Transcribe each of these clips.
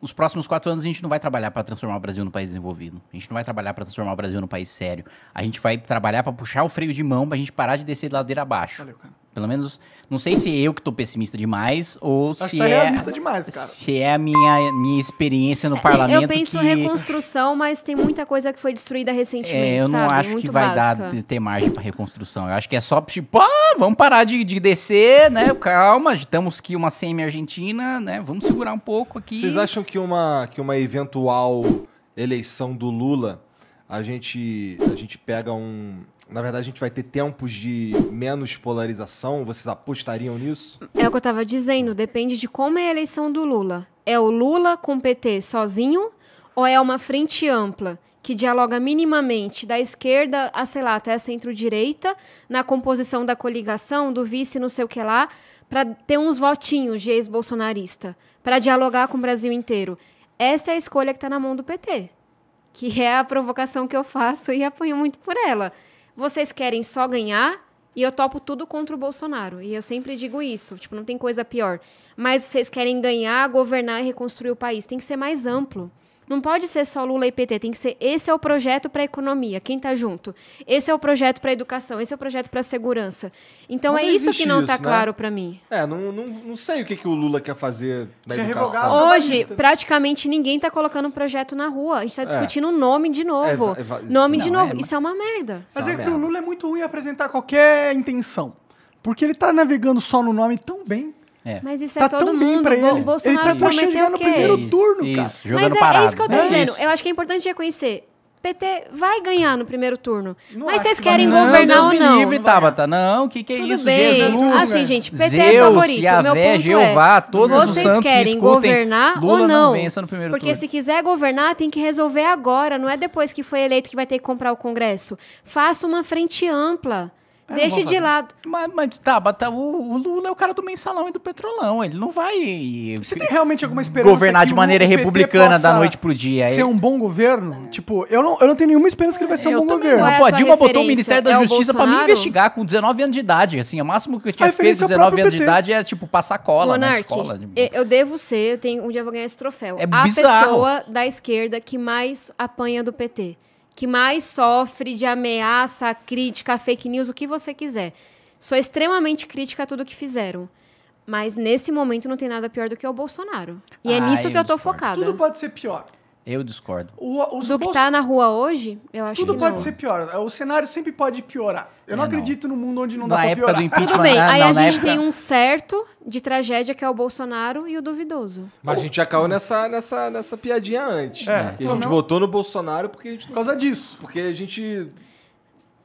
Nos próximos quatro anos a gente não vai trabalhar para transformar o Brasil num país desenvolvido. A gente não vai trabalhar para transformar o Brasil num país sério. A gente vai trabalhar para puxar o freio de mão para a gente parar de descer de ladeira abaixo. Valeu, cara. Pelo menos, não sei se eu que tô pessimista demais ou Acho se tá é demais, cara. se é a minha minha experiência no é, parlamento Eu penso que... reconstrução, mas tem muita coisa que foi destruída recentemente, é, eu não sabe? acho Muito que vai básica. dar ter margem para reconstrução. Eu acho que é só tipo, ah, vamos parar de, de descer, né? Calma, estamos aqui uma semi Argentina, né? Vamos segurar um pouco aqui. Vocês acham que uma que uma eventual eleição do Lula a gente, a gente pega um. Na verdade, a gente vai ter tempos de menos polarização? Vocês apostariam nisso? É o que eu estava dizendo, depende de como é a eleição do Lula. É o Lula com o PT sozinho ou é uma frente ampla que dialoga minimamente da esquerda a, sei lá, até a centro-direita na composição da coligação, do vice não sei o que lá, para ter uns votinhos de ex-bolsonarista, para dialogar com o Brasil inteiro? Essa é a escolha que está na mão do PT que é a provocação que eu faço e apoio muito por ela. Vocês querem só ganhar e eu topo tudo contra o Bolsonaro. E eu sempre digo isso, tipo, não tem coisa pior. Mas vocês querem ganhar, governar e reconstruir o país. Tem que ser mais amplo. Não pode ser só Lula e PT, tem que ser esse é o projeto para a economia, quem está junto. Esse é o projeto para a educação, esse é o projeto para a segurança. Então não é isso que não está né? claro para mim. É, não, não, não sei o que, que o Lula quer fazer na quer educação. Hoje, praticamente ninguém está colocando um projeto na rua. A gente está é. discutindo o é. nome de novo. É, é nome não, de é novo. isso é uma merda. Mas é, que o Lula é muito ruim apresentar qualquer intenção. Porque ele está navegando só no nome tão bem é. Mas isso é tá é todo tão mundo. Bem pra ele. Bolsonaro ele tá prometeu chegar no primeiro turno, isso, cara. Isso, Mas é, parado. é isso que eu tô é dizendo. Isso. Eu acho que é importante reconhecer. PT vai ganhar no primeiro turno. Não mas vocês querem não, governar Deus ou não? Me livre, não Tabata. Não, o que, que é Tudo isso? Bem. Jesus, assim, gente, PT é Zeus, é favorito. Yavé, Meu ponto Jeová, é, todos vocês os santos querem governar Lula ou não? não Porque turno. se quiser governar, tem que resolver agora. Não é depois que foi eleito que vai ter que comprar o Congresso. Faça uma frente ampla. É, Deixe de lado. Mas, tá, mas tá, o, o, Lula é o cara do mensalão e do petrolão. Ele não vai. Você tem realmente alguma esperança? Governar de maneira republicana da noite pro dia. Ser um bom governo? É. Tipo, eu não, eu não tenho nenhuma esperança que ele vai ser eu um bom governo. Não, Pô, é a Dilma botou o Ministério da é Justiça para me investigar com 19 anos de idade. Assim, o máximo que eu tinha feito com é 19 anos de idade era, tipo, passar cola né, Monarque, na escola. Eu devo ser, eu tenho, um dia eu vou ganhar esse troféu. É a bizarro. pessoa da esquerda que mais apanha do PT que mais sofre de ameaça, crítica, fake news, o que você quiser. Sou extremamente crítica a tudo que fizeram. Mas nesse momento não tem nada pior do que o Bolsonaro. E ah, é nisso que eu tô focada. Tudo pode ser pior. Eu discordo. O, os Do bolso... que tá na rua hoje, eu acho Tudo que pode não. ser pior. O cenário sempre pode piorar. Eu é, não, não, acredito no mundo onde não na dá pra piorar. Tudo bem, né? aí não, a gente época... tem um certo de tragédia que é o Bolsonaro e o duvidoso. Mas a gente já caiu nessa, nessa, nessa piadinha antes. É. Né? a gente não. votou no Bolsonaro porque a gente. Por causa disso. Porque a gente.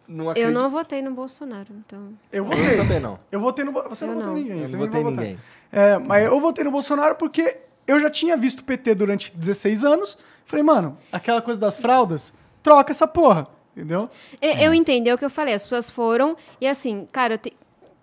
Não acredita... eu não votei no Bolsonaro, então. Eu votei. Eu também não. Eu votei no. Você eu não votou ninguém. Eu não votei ninguém. É, mas eu votei no Bolsonaro porque eu já tinha visto o PT durante 16 anos. Falei, mano, aquela coisa das fraldas, troca essa porra, entendeu? Eu, é. eu entendi, é o que eu falei. As pessoas foram e assim, cara, eu te,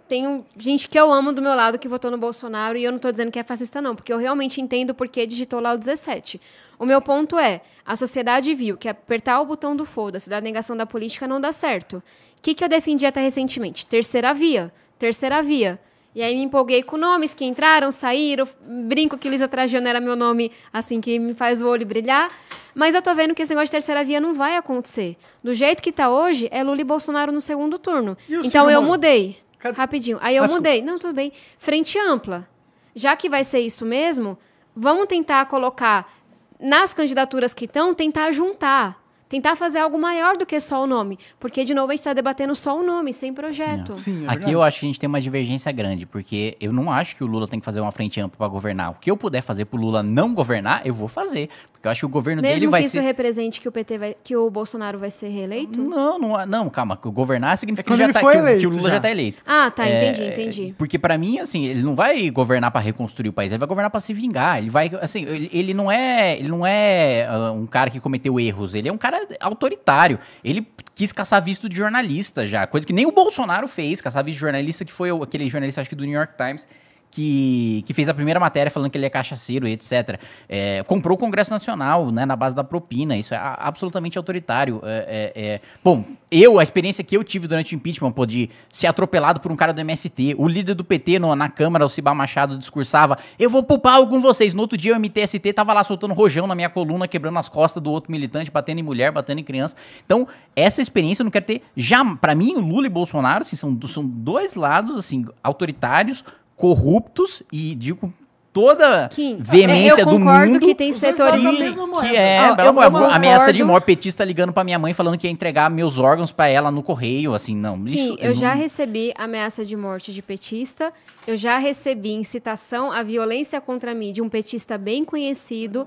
tenho gente que eu amo do meu lado que votou no Bolsonaro e eu não estou dizendo que é fascista, não, porque eu realmente entendo porque digitou lá o 17. O meu ponto é: a sociedade viu que apertar o botão do foda-se da negação da política não dá certo. O que, que eu defendi até recentemente? Terceira via. Terceira via. E aí me empolguei com nomes que entraram, saíram, brinco que Luísa Trajano era meu nome, assim, que me faz o olho brilhar. Mas eu tô vendo que esse negócio de terceira via não vai acontecer. Do jeito que tá hoje, é Lula e Bolsonaro no segundo turno. Então eu nome? mudei. Cadê? Rapidinho. Aí eu ah, mudei. Não, tudo bem. Frente ampla. Já que vai ser isso mesmo, vamos tentar colocar nas candidaturas que estão, tentar juntar Tentar fazer algo maior do que só o nome. Porque, de novo, a gente está debatendo só o nome, sem projeto. Sim, é Aqui eu acho que a gente tem uma divergência grande, porque eu não acho que o Lula tem que fazer uma frente ampla para governar. O que eu puder fazer para o Lula não governar, eu vou fazer. Porque eu acho que o governo Mesmo dele vai ser... Mesmo que isso represente que o PT vai... que o Bolsonaro vai ser reeleito? Não, não, não calma. governar significa que, ele já tá, que, eleito, que o Lula já, está tá eleito. Ah, tá, é, entendi, entendi. Porque para mim, assim, ele não vai governar para reconstruir o país, ele vai governar para se vingar. Ele vai, assim, ele, ele não é, ele não é uh, um cara que cometeu erros, ele é um cara autoritário. Ele quis caçar visto de jornalista já, coisa que nem o Bolsonaro fez, caçar visto de jornalista, que foi aquele jornalista, acho que do New York Times, que, que fez a primeira matéria falando que ele é cachaceiro e etc. É, comprou o Congresso Nacional né, na base da propina. Isso é absolutamente autoritário. É, é, é, Bom, eu, a experiência que eu tive durante o impeachment, pô, de ser atropelado por um cara do MST, o líder do PT no, na Câmara, o Cibá Machado, discursava: eu vou poupar algo com vocês. No outro dia, o MTST tava lá soltando rojão na minha coluna, quebrando as costas do outro militante, batendo em mulher, batendo em criança. Então, essa experiência eu não quero ter. Já, para mim, o Lula e Bolsonaro assim, são, são dois lados assim autoritários corruptos e digo toda Kim, veemência é, do mundo. Eu concordo que tem setores que é, eu, eu ameaça de morte petista ligando para minha mãe falando que ia entregar meus órgãos para ela no correio, assim, não. Kim, isso, eu, eu já não... recebi ameaça de morte de petista, eu já recebi incitação à violência contra mim de um petista bem conhecido.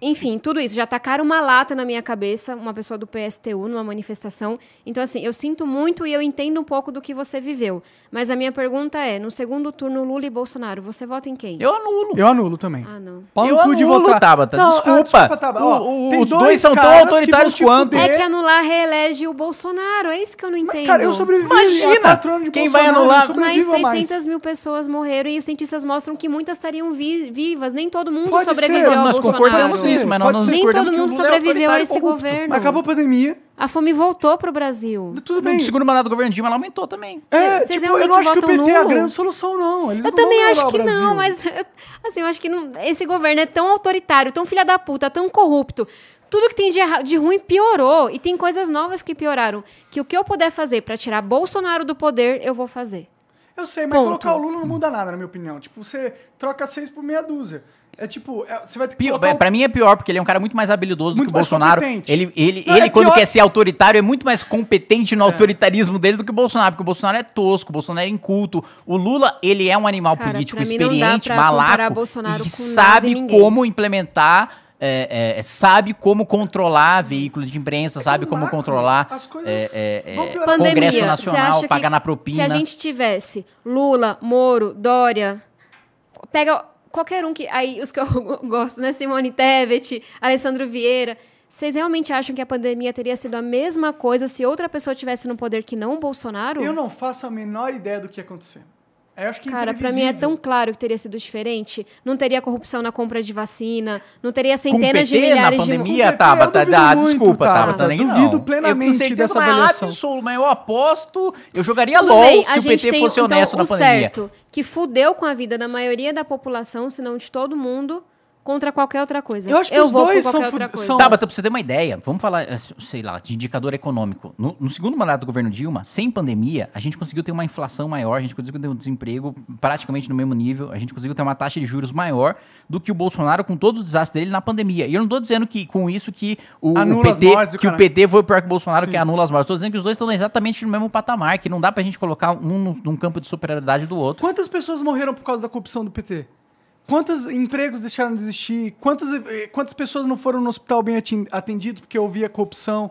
Enfim, tudo isso. Já tacaram uma lata na minha cabeça, uma pessoa do PSTU, numa manifestação. Então, assim, eu sinto muito e eu entendo um pouco do que você viveu. Mas a minha pergunta é: no segundo turno, Lula e Bolsonaro, você vota em quem? Eu anulo. Eu anulo também. Ah, não. Paulo eu anulo, de votar. Tabata. Não, desculpa. Ah, desculpa O, o, os dois são tão autoritários quanto. É que anular reelege o Bolsonaro. É isso que eu não entendo. Mas, cara, eu sobrevivi Imagina! quem Bolsonaro, vai anular? Mais 600 mais. mil pessoas morreram e os cientistas mostram que muitas estariam vi vivas. Nem todo mundo Pode sobreviveu ser. ao Nós Bolsonaro. concordamos isso, mas não Nem todo mundo sobreviveu é a esse governo. Acabou a pandemia. A fome voltou pro Brasil. Tudo bem. No segundo mandato do governo Dilma, ela aumentou também. É, Cês tipo, eu não acho que o PT nulo? é a grande solução, não. Eles eu não também acho que não, mas... Assim, eu acho que não, esse governo é tão autoritário, tão filha da puta, tão corrupto. Tudo que tem de, de ruim piorou. E tem coisas novas que pioraram. Que o que eu puder fazer para tirar Bolsonaro do poder, eu vou fazer. Eu sei, mas Ponto. colocar o Lula não muda nada, na minha opinião. Tipo, você troca seis por meia dúzia. É tipo, é, você vai ter que pior, Pra mim é pior, porque ele é um cara muito mais habilidoso muito do que o Bolsonaro. Competente. Ele, ele, não, ele é quando pior... quer ser autoritário, é muito mais competente no é. autoritarismo dele do que o Bolsonaro, porque o Bolsonaro é tosco, o Bolsonaro é inculto. O Lula, ele é um animal cara, político experiente, malaco, e sabe como implementar é, é, é, sabe como controlar veículo de imprensa, é sabe como marco, controlar as coisas é, é, é Congresso Nacional, pagar na propina. Se a gente tivesse Lula, Moro, Dória, pega qualquer um que. Aí, os que eu gosto, né? Simone Tebet, Alessandro Vieira. Vocês realmente acham que a pandemia teria sido a mesma coisa se outra pessoa tivesse no poder que não o Bolsonaro? Eu não faço a menor ideia do que ia acontecer acho que Cara, para mim é tão claro que teria sido diferente. Não teria corrupção na compra de vacina, não teria centenas de milhares na pandemia, de Tabata, tá, ah, muito, desculpa, Tabata, tá, tá, nem duvido não. plenamente eu é dessa mas avaliação. Absoluto, mas eu aposto, eu jogaria Tudo LOL bem, se o PT tem, fosse então honesto então, na o pandemia. certo, que fudeu com a vida da maioria da população, se não de todo mundo contra qualquer outra coisa. Eu acho que eu os vou dois são, outra coisa. são... Sábado, pra você ter uma ideia, vamos falar, eh, sei lá, de indicador econômico. No, no, segundo mandato do governo Dilma, sem pandemia, a gente conseguiu ter uma inflação maior, a gente conseguiu ter um desemprego praticamente no mesmo nível, a gente conseguiu ter uma taxa de juros maior do que o Bolsonaro com todo o desastre dele na pandemia. E eu não tô dizendo que com isso que o, o PT, mortes, que o PT foi pior que o Bolsonaro, Sim. que anula as mortes. Tô dizendo que os dois estão exatamente no mesmo patamar, que não dá pra gente colocar um num campo de superioridade do outro. Quantas pessoas morreram por causa da corrupção do PT? quantos empregos deixaram de existir? Quantas, eh, quantas pessoas não foram no hospital bem atendidas porque ouvia corrupção?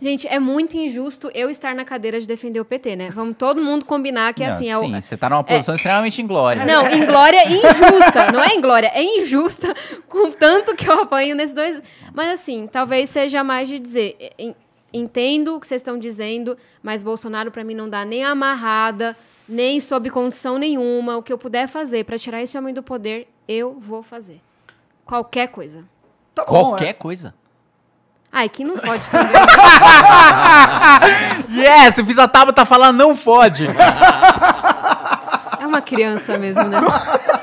Gente, é muito injusto eu estar na cadeira de defender o PT, né? Vamos todo mundo combinar que não, assim, é assim. Sim, você está numa posição é... extremamente inglória. Não, inglória e é injusta. não é inglória, é injusta com tanto que eu apanho nesses dois. Mas assim, talvez seja mais de dizer. Entendo o que vocês estão dizendo, mas Bolsonaro para mim não dá nem amarrada nem sob condição nenhuma. O que eu puder fazer para tirar esse homem do poder, eu vou fazer. Qualquer coisa. Tá bom, Qualquer é. coisa. Ai, que não pode também. yes, eu fiz a tá falar não fode. é uma criança mesmo, né?